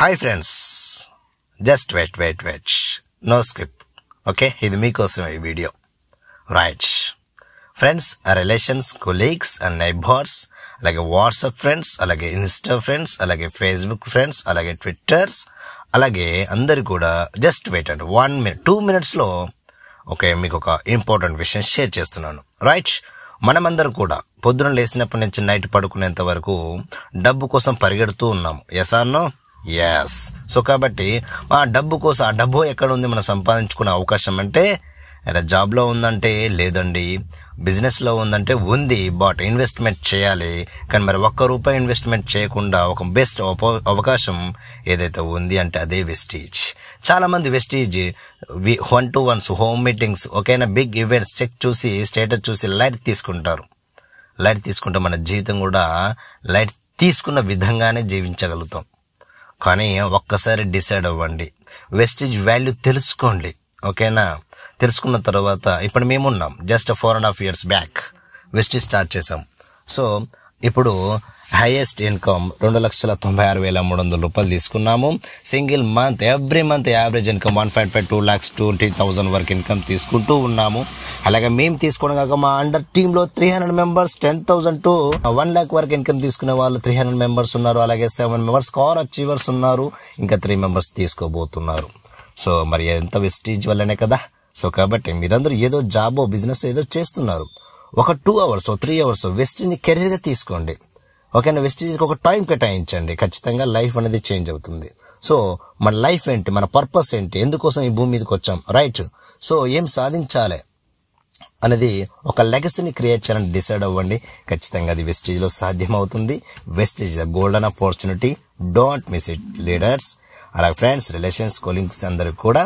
hi friends just wait wait watch no script okay ఇది మీకోసం ఈ video right friends relations colleagues and neighbours అలాగే WhatsApp friends అలాగే Insta friends అలాగే Facebook friends అలాగే Twitters అలాగే అందరు కూడా just wait and one minute two మినిట్స్లో ఓకే మీకు ఒక ఇంపార్టెంట్ విషయం షేర్ చేస్తున్నాను రైట్ మనమందరం కూడా పొద్దున లేచినప్పటి నుంచి నైట్ పడుకునేంత వరకు డబ్బు కోసం పరిగెడుతూ ఉన్నాము ఎస్ అన్నో ఎస్ సో కాబట్టి ఆ డబ్బు కోసం ఆ డబ్బు ఎక్కడ ఉంది మనం సంపాదించుకునే అవకాశం అంటే అరే జాబ్లో ఉందంటే లేదండి బిజినెస్లో ఉందంటే ఉంది బట్ ఇన్వెస్ట్మెంట్ చేయాలి కానీ మరి ఒక్క రూపాయి ఇన్వెస్ట్మెంట్ చేయకుండా ఒక బెస్ట్ అవకాశం ఏదైతే ఉంది అంటే అదే వెస్టీజ్ చాలామంది వి one to ones home meetings ఒకైనా బిగ్ ఈవెంట్స్ చెక్ చూసి స్టేటస్ చూసి లైట్ తీసుకుంటారు లైట్ తీసుకుంటే మన జీవితం కూడా లైట్ తీసుకున్న విధంగానే జీవించగలుగుతాం కానీ ఒక్కసారి డిసైడ్ అవ్వండి వెస్టేజ్ వాల్యూ తెలుసుకోండి ఓకేనా తెలుసుకున్న తర్వాత ఇప్పుడు మేమున్నాం just four and half years back Vestige start చేసాం సో ఇప్పుడు హైయెస్ట్ ఇన్కమ్ రెండు లక్షల తొంభై ఆరు వేల మూడు వందల రూపాయలు తీసుకున్నాము single month every month average income one point five two lakhs twenty thousand వరకు ఇన్కమ్ తీసుకుంటూ ఉన్నాము అలాగే మేము తీసుకోవడం కాక మా అండర్ టీంలో three hundred members ten thousand to one lakh వరకు ఇన్కమ్ తీసుకునే వాళ్ళు త్రీ హండ్రెడ్ మెంబర్స్ ఉన్నారు అలాగే సెవెన్ మెంబర్స్ కార్ అచీవర్స్ ఉన్నారు ఇంకా త్రీ మెంబర్స్ తీసుకోబోతున్నారు సో మరి ఎంత వెస్టీజ్ వల్లనే కదా సో కాబట్టి మీరందరూ ఏదో జాబో బిజినెస్ ఏదో చేస్తున్నారు ఒక టూ అవర్స్ త్రీ అవర్స్ వెస్టీని కెరీర్గా తీసుకోండి ఓకేనా వెస్టీజ్కి ఒక టైం కేటాయించండి ఖచ్చితంగా లైఫ్ అనేది చేంజ్ అవుతుంది సో మన లైఫ్ ఏంటి మన పర్పస్ ఏంటి ఎందుకోసం ఈ భూమి మీదకి వచ్చాం రైట్ సో ఏం సాధించాలి అనేది ఒక లెగసీని క్రియేట్ చేయాలని డిసైడ్ అవ్వండి ఖచ్చితంగా అది వెస్టేజ్లో సాధ్యమవుతుంది Vestige the golden opportunity don't miss it leaders అలా ఫ్రెండ్స్ రిలేషన్స్ కొలింగ్స్ అందరూ కూడా